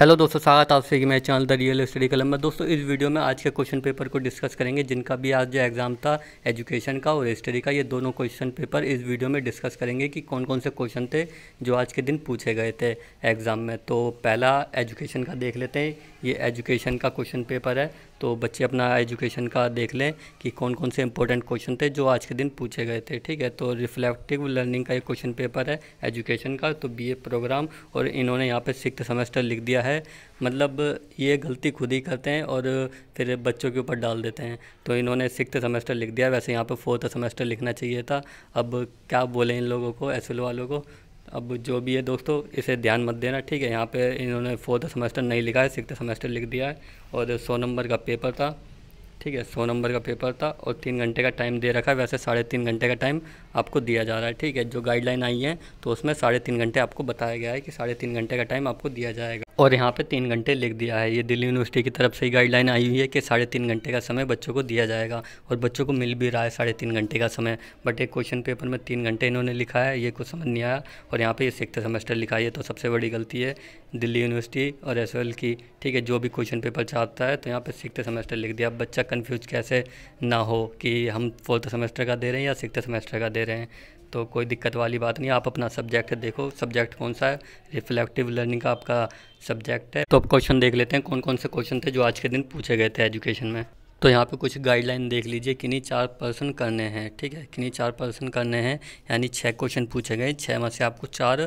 hello दोस्तों स्वागत आप सभी मेरे चैनल द रियल स्टडी कलम में दोस्तों इस वीडियो में आज के क्वेश्चन पेपर को डिस्कस करेंगे जिनका भी आज जो एग्ज़ाम था एजुकेशन का और स्टडी का ये दोनों क्वेश्चन पेपर इस वीडियो में डिस्कस करेंगे कि कौन कौन से क्वेश्चन थे जो आज के दिन पूछे गए थे एग्ज़ाम में तो पहला एजुकेशन का देख लेते हैं ये एजुकेशन का क्वेश्चन पेपर है तो बच्चे अपना एजुकेशन का देख लें कि कौन कौन से इंपॉर्टेंट क्वेश्चन थे जो आज के दिन पूछे गए थे ठीक है तो रिफ्लेक्टिव लर्निंग का ये क्वेश्चन पेपर है एजुकेशन का तो बीए प्रोग्राम और इन्होंने यहाँ पे सिक्स सेमेस्टर लिख दिया है मतलब ये गलती खुद ही करते हैं और फिर बच्चों के ऊपर डाल देते हैं तो इन्होंने सिक्स सेमेस्टर लिख दिया वैसे यहाँ पर फोर्थ सेमेस्टर लिखना चाहिए था अब क्या बोले इन लोगों को एस वालों को अब जो भी है दोस्तों इसे ध्यान मत देना ठीक है यहाँ पे इन्होंने फोर्थ सेमेस्टर नहीं लिखा है सिक्स सेमेस्टर लिख दिया है और सौ नंबर का पेपर था ठीक है सौ नंबर का पेपर था और तीन घंटे का टाइम दे रखा है वैसे साढ़े तीन घंटे का टाइम आपको दिया जा रहा है ठीक है जो गाइडलाइन आई है तो उसमें साढ़े तीन घंटे आपको बताया गया है कि साढ़े तीन घंटे का टाइम आपको दिया जाएगा और यहाँ पे तीन घंटे लिख दिया है ये दिल्ली यूनिवर्सिटी की तरफ से ही गाइडलाइन आई हुई है कि साढ़े तीन घंटे का समय बच्चों को दिया जाएगा और बच्चों को मिल भी रहा है साढ़े तीन घंटे का समय बट एक क्वेश्चन पेपर में तीन घंटे इन्होंने लिखा है ये कुछ समझ नहीं आया और यहाँ पे ये सिक्स सेमेस्टर लिखा है तो सबसे बड़ी गलती है दिल्ली यूनिवर्सिटी और एस की ठीक है जो भी क्वेश्चन पेपर चाहता है तो यहाँ पर सिक्स सेमेस्टर लिख दिया बच्चा कन्फ्यूज कैसे ना हो कि हम फोर्थ सेमेस्टर का दे रहे हैं या सिक्स सेमेस्टर का दे रहे हैं तो कोई दिक्कत वाली बात नहीं आप अपना सब्जेक्ट देखो सब्जेक्ट कौन सा है रिफ्लेक्टिव लर्निंग का आपका सब्जेक्ट है तो आप क्वेश्चन देख लेते हैं कौन कौन से क्वेश्चन थे जो आज के दिन पूछे गए थे एजुकेशन में तो यहाँ पे कुछ गाइडलाइन देख लीजिए किन्हीं चार पर्सन करने हैं ठीक है किन्हीं चार पर्सन करने हैं यानी छः क्वेश्चन पूछे गए छः में से आपको चार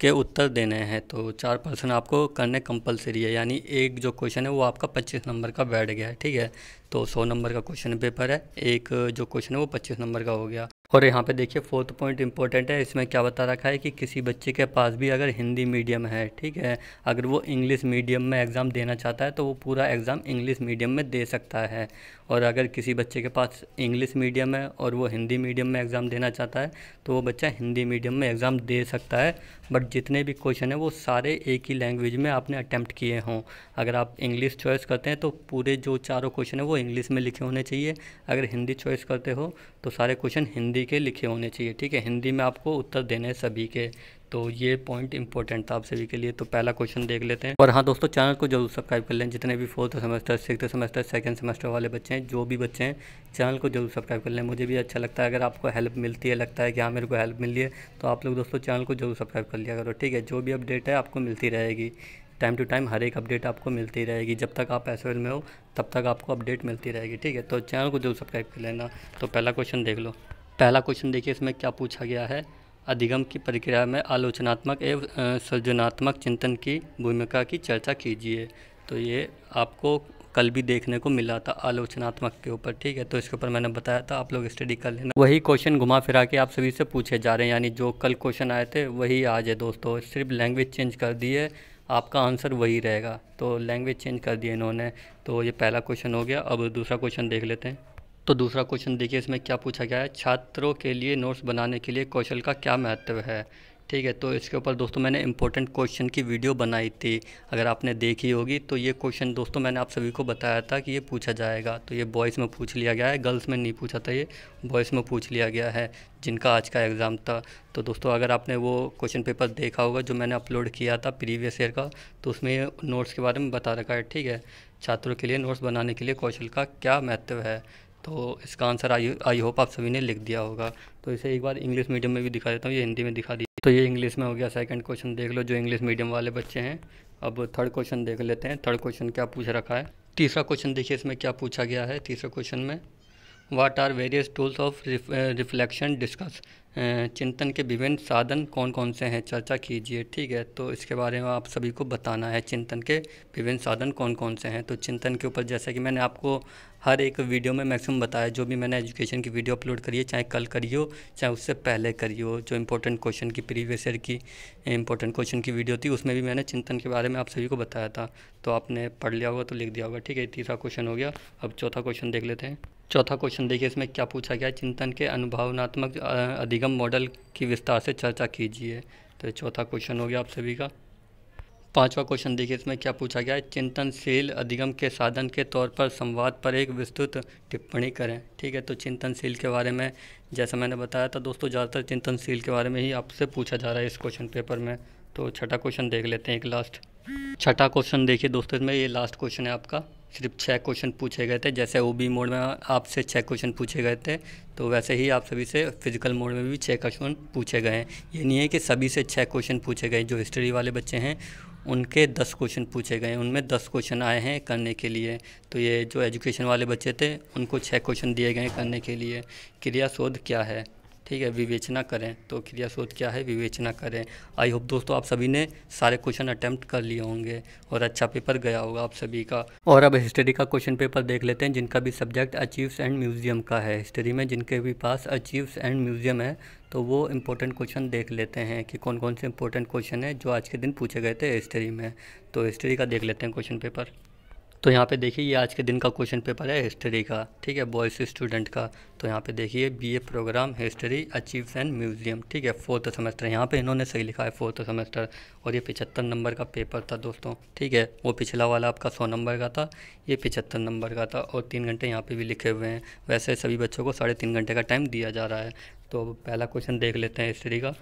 के उत्तर देने हैं तो चार पर्सन आपको करने कंपलसरी है यानी एक जो क्वेश्चन है वो आपका पच्चीस नंबर का बैठ गया है ठीक है तो सौ नंबर का क्वेश्चन पेपर है एक जो क्वेश्चन है वो पच्चीस नंबर का हो गया और यहाँ पे देखिए फोर्थ पॉइंट इंपॉर्टेंट है इसमें क्या बता रखा है कि किसी बच्चे के पास भी अगर हिंदी मीडियम है ठीक है अगर वो इंग्लिश मीडियम में एग्ज़ाम देना चाहता है तो वो पूरा एग्ज़ाम इंग्लिश मीडियम में दे सकता है और अगर किसी बच्चे के पास इंग्लिश मीडियम है और वो हिंदी मीडियम में एग्ज़ाम देना चाहता है तो वो बच्चा हिंदी मीडियम में एग्ज़ाम दे सकता है बट जितने भी क्वेश्चन हैं वो सारे एक ही लैंग्वेज में आपने अटैम्प्ट किए हों अगर आप इंग्लिश चॉइस करते हैं तो पूरे जो चारों क्वेश्चन हैं वो इंग्लिश में लिखे होने चाहिए अगर हिंदी चॉइस करते हो तो सारे क्वेश्चन हिंदी के लिखे होने चाहिए ठीक है हिंदी में आपको उत्तर देने हैं सभी के तो ये पॉइंट इंपॉर्टेंट था आप सभी के लिए तो पहला क्वेश्चन देख लेते हैं और हाँ दोस्तों चैनल को जरूर सब्सक्राइब कर लें जितने भी fourth semester six semester second semester वाले बच्चे हैं जो भी बच्चे हैं चैनल को जरूर सब्सक्राइब कर लें मुझे भी अच्छा लगता है अगर आपको हेल्प मिलती है लगता है कि हाँ मेरे को हेल्प मिली है तो आप लोग दोस्तों चैनल को जरूर सब्सक्राइब कर लिया करो ठीक है जो भी अपडेट है आपको मिलती रहेगी टाइम टू टाइम हर एक अपडेट आपको मिलती रहेगी जब तक आप एसओएल में हो तब तक आपको अपडेट मिलती रहेगी ठीक है तो चैनल को जरूर सब्सक्राइब कर लेना तो पहला क्वेश्चन देख लो पहला क्वेश्चन देखिए इसमें क्या पूछा गया है अधिगम की प्रक्रिया में आलोचनात्मक एवं सृजनात्मक चिंतन की भूमिका की चर्चा कीजिए तो ये आपको कल भी देखने को मिला था आलोचनात्मक के ऊपर ठीक है तो इसके ऊपर मैंने बताया था आप लोग स्टडी कर लेना वही क्वेश्चन घुमा फिरा के आप सभी से पूछे जा रहे हैं यानी जो कल क्वेश्चन आए थे वही आज है दोस्तों सिर्फ लैंग्वेज चेंज कर दिए आपका आंसर वही रहेगा तो लैंग्वेज चेंज कर दिए इन्होंने तो ये पहला क्वेश्चन हो गया अब दूसरा क्वेश्चन देख लेते हैं तो दूसरा क्वेश्चन देखिए इसमें क्या पूछा गया है छात्रों के लिए नोट्स बनाने के लिए कौशल का क्या महत्व है ठीक है तो इसके ऊपर दोस्तों मैंने इंपॉर्टेंट क्वेश्चन की वीडियो बनाई थी अगर आपने देखी होगी तो ये क्वेश्चन दोस्तों मैंने आप सभी को बताया था कि ये पूछा जाएगा तो ये बॉयज़ में पूछ लिया गया है गर्ल्स में नहीं पूछा था ये बॉयज़ में पूछ लिया गया है जिनका आज का एग्ज़ाम था तो दोस्तों अगर आपने वो क्वेश्चन पेपर देखा होगा जो मैंने अपलोड किया था प्रीवियस ईयर का तो उसमें नोट्स के बारे में बता रखा है ठीक है छात्रों के लिए नोट्स बनाने के लिए कौशल का क्या महत्व है तो इसका आंसर आई आई होप आप सभी ने लिख दिया होगा तो इसे एक बार इंग्लिश मीडियम में भी दिखा देता हूँ ये हिंदी में दिखा दिया तो ये इंग्लिश में हो गया सेकंड क्वेश्चन देख लो जो इंग्लिश मीडियम वाले बच्चे हैं अब थर्ड क्वेश्चन देख लेते हैं थर्ड क्वेश्चन क्या पूछ रखा है तीसरा क्वेश्चन देखिए इसमें क्या पूछा गया है तीसरे क्वेश्चन में what are various tools of reflection discuss चिंतन के विभिन्न साधन कौन कौन से हैं चर्चा कीजिए ठीक है तो इसके बारे में आप सभी को बताना है चिंतन के विभिन्न साधन कौन कौन से हैं तो चिंतन के ऊपर जैसा कि मैंने आपको हर एक वीडियो में मैक्सिमम बताया जो भी मैंने एजुकेशन की वीडियो अपलोड करी है चाहे कल करियो हो चाहे उससे पहले करियो जो इंपॉर्टेंट क्वेश्चन की प्रीवियस ईयर की इंपॉर्टेंट क्वेश्चन की वीडियो थी उसमें भी मैंने चिंतन के बारे में आप सभी को बताया था तो आपने पढ़ लिया होगा तो लिख दिया होगा ठीक है तीसरा क्वेश्चन हो गया अब चौथा क्वेश्चन देख लेते हैं चौथा क्वेश्चन देखिए इसमें क्या पूछा गया है चिंतन के अनुभावनात्मक अधिगम मॉडल की विस्तार से चर्चा कीजिए तो चौथा क्वेश्चन हो गया आप सभी का पांचवा क्वेश्चन देखिए इसमें क्या पूछा गया है चिंतनशील अधिगम के साधन के तौर पर संवाद पर एक विस्तृत टिप्पणी करें ठीक है तो चिंतनशील के बारे में जैसा मैंने बताया था दोस्तों ज़्यादातर चिंतनशील के बारे में ही आपसे पूछा जा रहा है इस क्वेश्चन पेपर में तो छठा क्वेश्चन देख लेते हैं एक लास्ट छठा क्वेश्चन देखिए दोस्तों इसमें ये लास्ट क्वेश्चन है आपका सिर्फ छः क्वेश्चन पूछे गए थे जैसे ओ बी मोड में आपसे छः क्वेश्चन पूछे गए थे तो वैसे ही आप सभी से फिजिकल मोड में भी छः क्वेश्चन पूछे गए हैं ये नहीं है कि सभी से छः क्वेश्चन पूछे गए जो हिस्ट्री वाले बच्चे हैं उनके दस क्वेश्चन पूछे गए उनमें दस क्वेश्चन आए हैं करने के लिए तो ये जो एजुकेशन वाले बच्चे थे उनको छः क्वेश्चन दिए गए करने के लिए क्रिया शोध क्या है ठीक है विवेचना करें तो क्रिया सोच क्या है विवेचना करें आई होप दोस्तों आप सभी ने सारे क्वेश्चन अटैम्प्ट कर लिए होंगे और अच्छा पेपर गया होगा आप सभी का और अब हिस्ट्री का क्वेश्चन पेपर देख लेते हैं जिनका भी सब्जेक्ट अचीव्स एंड म्यूज़ियम का है हिस्ट्री में जिनके भी पास अचीव्स एंड म्यूज़ियम है तो वो इम्पोर्टेंट क्वेश्चन देख लेते हैं कि कौन कौन से इंपॉर्टेंट क्वेश्चन है जो आज के दिन पूछे गए थे हिस्ट्री में तो हिस्ट्री का देख लेते हैं क्वेश्चन पेपर तो यहाँ पे देखिए ये आज के दिन का क्वेश्चन पेपर है हिस्ट्री का ठीक है बॉयज़ स्टूडेंट का तो यहाँ पे देखिए BA programme history archive and museum ठीक है फोर्थ सेमेस्टर यहाँ पे इन्होंने सही लिखा है फोर्थ सेमेस्टर और ये पिछहत्तर नंबर का पेपर था दोस्तों ठीक है वो पिछला वाला आपका सौ नंबर का था ये पिछहत्तर नंबर का था और तीन घंटे यहाँ पर भी लिखे हुए हैं वैसे सभी बच्चों को साढ़े तीन घंटे का टाइम दिया जा रहा है तो पहला क्वेश्चन देख लेते हैं हिस्ट्री का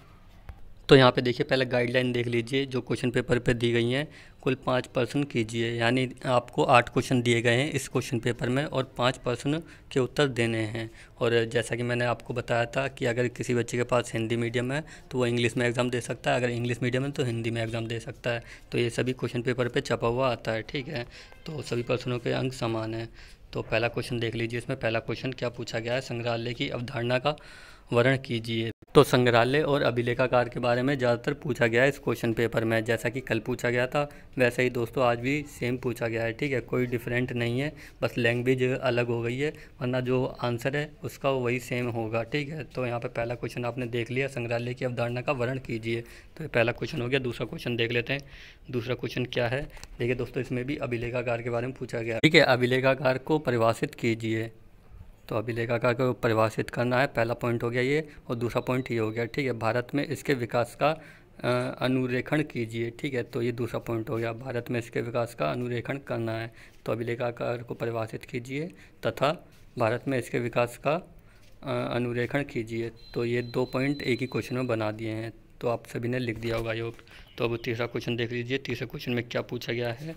तो यहाँ पे देखिए पहले गाइडलाइन देख लीजिए जो क्वेश्चन पेपर पे दी गई हैं कुल पाँच पर्सन कीजिए यानी आपको आठ क्वेश्चन दिए गए हैं इस क्वेश्चन पेपर में और पाँच पर्सन के उत्तर देने हैं और जैसा कि मैंने आपको बताया था कि अगर किसी बच्चे के पास हिंदी मीडियम है तो वो इंग्लिश में एग्ज़ाम दे सकता है अगर इंग्लिश मीडियम है तो हिंदी में एग्ज़ाम दे सकता है तो ये सभी क्वेश्चन पेपर पर छपा हुआ आता है ठीक है तो सभी पर्सनों के अंक समान हैं तो पहला क्वेश्चन देख लीजिए इसमें पहला क्वेश्चन क्या पूछा गया है संग्रहालय की अवधारणा का वर्ण कीजिए तो संग्रहालय और अभिलेखाकार के बारे में ज़्यादातर पूछा गया है इस क्वेश्चन पेपर में जैसा कि कल पूछा गया था वैसे ही दोस्तों आज भी सेम पूछा गया है ठीक है कोई डिफरेंट नहीं है बस लैंग्वेज अलग हो गई है वरना जो आंसर है उसका वही सेम होगा ठीक है तो यहाँ पर पहला क्वेश्चन आपने देख लिया संग्रहालय की अवधारणा का वर्ण कीजिए तो पहला क्वेश्चन हो गया दूसरा क्वेश्चन देख लेते हैं दूसरा क्वेश्चन क्या है देखिए दोस्तों इसमें भी अभिलेखाकार के बारे में पूछा गया ठीक है अभिलेखाकार को परिभाषित कीजिए तो अभिलेखा का को परिभाषित करना है पहला पॉइंट हो गया ये और दूसरा पॉइंट ये हो गया ठीक है भारत में इसके विकास का अनुरेखण कीजिए ठीक है तो ये दूसरा पॉइंट हो गया भारत में इसके विकास का अनुरेखण करना है तो अभिलेखाकार को परिभाषित कीजिए तथा भारत में इसके विकास का अनुरेखण कीजिए तो ये दो पॉइंट एक ही क्वेश्चन में बना दिए हैं तो आप सभी ने लिख दिया होगा योग तो अब तीसरा क्वेश्चन देख लीजिए तीसरे क्वेश्चन में क्या पूछा गया है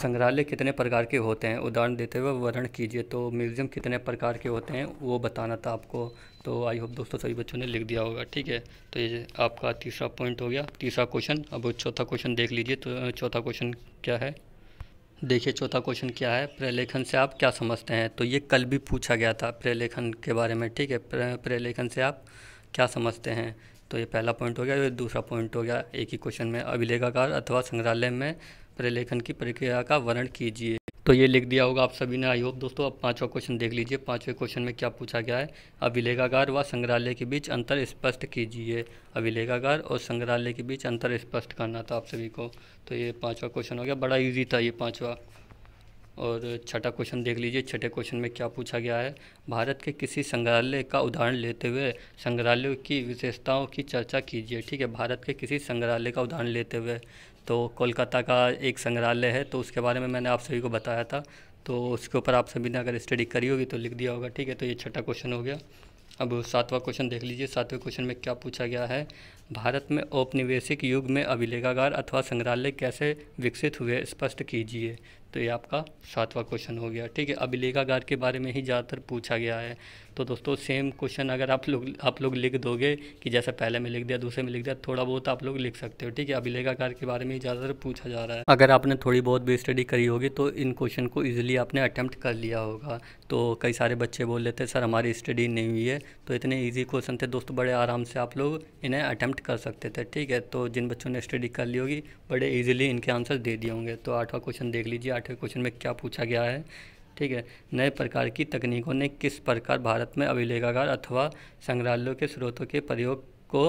संग्रहालय कितने प्रकार के होते हैं उदाहरण देते हुए वर्णन कीजिए तो म्यूज़ियम कितने प्रकार के होते हैं वो बताना था आपको तो आई होप दोस्तों सभी बच्चों ने लिख दिया होगा ठीक है तो ये आपका तीसरा पॉइंट हो गया तीसरा क्वेश्चन अब चौथा क्वेश्चन देख लीजिए तो चौथा क्वेश्चन क्या है देखिए चौथा क्वेश्चन क्या है प्रलेखन से आप क्या समझते हैं तो ये कल भी पूछा गया था प्रलेखन के बारे में ठीक है प्रलेखन से आप क्या समझते हैं तो ये पहला पॉइंट हो गया ये दूसरा पॉइंट हो गया एक ही क्वेश्चन में अभिलेखागार अथवा संग्रहालय में प्रलेखन की प्रक्रिया का वर्णन कीजिए तो ये लिख दिया होगा आप सभी ने आई होप दोस्तों अब पांचवा क्वेश्चन देख लीजिए पांचवें क्वेश्चन में क्या पूछा गया है अभिलेखागार व संग्रहालय के बीच अंतर स्पष्ट कीजिए अभिलेखागार और संग्रहालय के बीच अंतर स्पष्ट करना था आप सभी को तो ये पांचवा क्वेश्चन हो गया बड़ा ईजी था ये पाँचवा और छठा क्वेश्चन देख लीजिए छठे क्वेश्चन में क्या पूछा गया है भारत के किसी संग्रहालय का उदाहरण लेते हुए संग्रहालयों की विशेषताओं की चर्चा कीजिए ठीक है भारत के किसी संग्रहालय का उदाहरण लेते हुए तो कोलकाता का एक संग्रहालय है तो उसके बारे में मैंने आप सभी को बताया था तो उसके ऊपर आप सभी ने अगर स्टडी करी होगी तो लिख दिया होगा ठीक है तो ये छठा क्वेश्चन हो गया अब सातवां क्वेश्चन देख लीजिए सातवें क्वेश्चन में क्या पूछा गया है भारत में औपनिवेशिक युग में अभिलेखागार अथवा संग्रहालय कैसे विकसित हुए स्पष्ट कीजिए तो ये आपका सातवां क्वेश्चन हो गया ठीक है अभिलेखागार के बारे में ही ज़्यादातर पूछा गया है तो दोस्तों सेम क्वेश्चन अगर आप लोग आप लोग लिख दोगे कि जैसे पहले में लिख दिया दूसरे में लिख दिया थोड़ा बहुत आप लोग लिख सकते हो ठीक है अभिलेखागार के बारे में ही ज़्यादातर पूछा जा रहा है अगर आपने थोड़ी बहुत भी स्टडी करी होगी तो इन क्वेश्चन को ईजिली आपने अटैम्प्ट कर लिया होगा तो कई सारे बच्चे बोल लेते सर हमारी स्टडी नहीं हुई है तो इतने ईजी क्वेश्चन थे दोस्तों बड़े आराम से आप लोग इन्हें अटैम्प्ट कर सकते थे ठीक है तो जिन बच्चों ने स्टडी कर ली होगी बड़े ईजिली इनके आंसर दे दिए होंगे तो आठवां क्वेश्चन देख लीजिए आठवें क्वेश्चन में क्या पूछा गया है ठीक है नए प्रकार की तकनीकों ने किस प्रकार भारत में अभिलेखागार अथवा संग्रहालयों के स्रोतों के प्रयोग को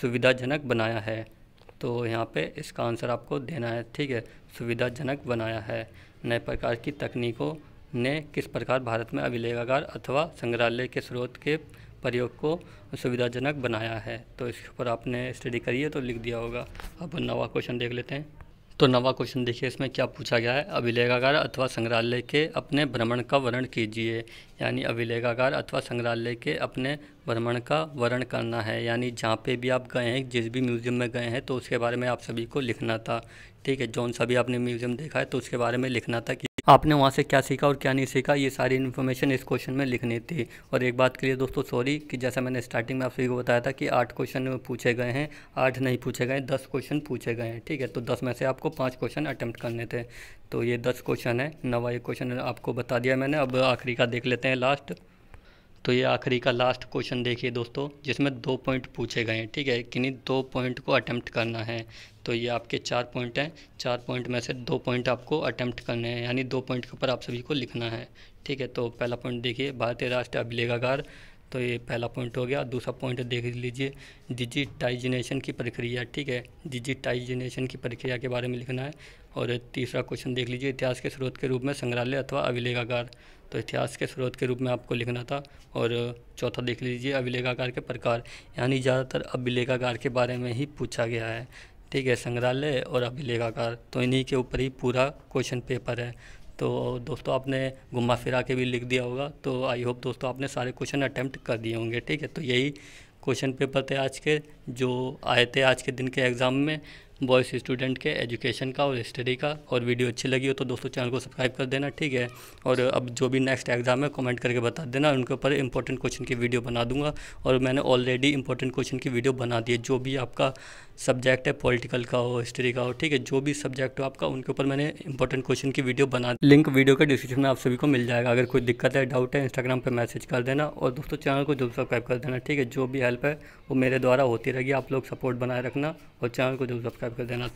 सुविधाजनक बनाया है तो यहाँ पे इसका आंसर आपको देना है ठीक है सुविधाजनक बनाया है नए प्रकार की तकनीकों ने किस प्रकार भारत में अभिलेखागार अथवा संग्रहालय के स्रोत के प्रयोग को सुविधाजनक बनाया है तो इसके ऊपर आपने स्टडी करी है तो लिख दिया होगा अब नवा क्वेश्चन देख लेते हैं तो नवा क्वेश्चन देखिए इसमें क्या पूछा गया है अभिलेखागार अथवा संग्रहालय के अपने भ्रमण का वर्णन कीजिए यानी अभिलेखागार अथवा संग्रहालय के अपने भ्रमण का वर्णन करना है यानी जहाँ पे भी आप गए हैं जिस भी म्यूज़ियम में गए हैं तो उसके बारे में आप सभी को लिखना था ठीक है जौन सा भी आपने म्यूज़ियम देखा है तो उसके बारे में लिखना था कि आपने वहाँ से क्या सीखा और क्या नहीं सीखा ये सारी इन्फॉर्मेशन इस क्वेश्चन में लिखनी थी और एक बात के लिए दोस्तों सॉरी कि जैसा मैंने स्टार्टिंग में आप सभी को बताया था कि आठ क्वेश्चन पूछे गए हैं आठ नहीं पूछे गए दस क्वेश्चन पूछे गए हैं ठीक है तो दस में से आपको पाँच क्वेश्चन अटैम्प्ट करने थे तो ये दस क्वेश्चन है नवा एक क्वेश्चन आपको बता दिया मैंने अब आखिरी का देख लेते हैं लास्ट तो ये आखिरी का लास्ट क्वेश्चन देखिए दोस्तों जिसमें दो पॉइंट पूछे गए हैं ठीक है किन्हीं दो पॉइंट को अटैम्प्ट करना है तो ये आपके चार पॉइंट हैं चार पॉइंट में से दो पॉइंट आपको अटैम्प्ट करने हैं यानी दो पॉइंट के ऊपर आप सभी को लिखना है ठीक है तो पहला पॉइंट देखिए भारतीय राष्ट्रीय अभिलेखागार तो ये पहला पॉइंट हो गया दूसरा पॉइंट देख लीजिए डिजिटाइजेशन की प्रक्रिया ठीक है डिजिटाइजेशन की प्रक्रिया के बारे में लिखना है और तीसरा क्वेश्चन देख लीजिए इतिहास के स्रोत के रूप में संग्रहालय अथवा अभिलेखागार तो इतिहास के स्रोत के रूप में आपको लिखना था और चौथा देख लीजिए अभिलेखागार के प्रकार यानी ज़्यादातर अभिलेखागार के बारे में ही पूछा गया है ठीक है संग्रहालय और अभिलेखागार तो इन्हीं के ऊपर ही पूरा क्वेश्चन पेपर है तो दोस्तों आपने घुमा फिरा के भी लिख दिया होगा तो आई होप दोस्तों आपने सारे क्वेश्चन अटैम्प्ट कर दिए होंगे ठीक है तो यही क्वेश्चन पेपर थे आज के जो आए थे आज के दिन के एग्ज़ाम में बॉयस स्टूडेंट के एजुकेशन का और स्टडी का और वीडियो अच्छी लगी हो तो दोस्तों चैनल को सब्सक्राइब कर देना ठीक है और अब जो भी नेक्स्ट एग्ज़ाम है कमेंट करके बता देना उनके ऊपर इंपॉर्टेंट क्वेश्चन की वीडियो बना दूंगा और मैंने ऑलरेडी इंपॉर्टेंट क्वेश्चन की वीडियो बना दी है जो भी आपका सब्जेक्ट है पॉलिटिकल का हो हिस्ट्री का हो ठीक है जो भी सब्जेक्ट हो आपका उनके ऊपर मैंने इंपॉर्टेंट क्वेश्चन की वीडियो बना लिंक वीडियो के डिस्क्रिप्शन में आप सभी को मिल जाएगा अगर कोई दिक्कत है डाउट है इंस्टाग्राम पर मैसेज कर देना और दोस्तों चैनल को जरूर सब्सक्राइब कर देना ठीक है जो भी हेल्प है वो मेरे द्वारा होती रहेगी आप लोग सपोर्ट बनाए रखना और चैनल को जरूर सब्सक्राइब कर देना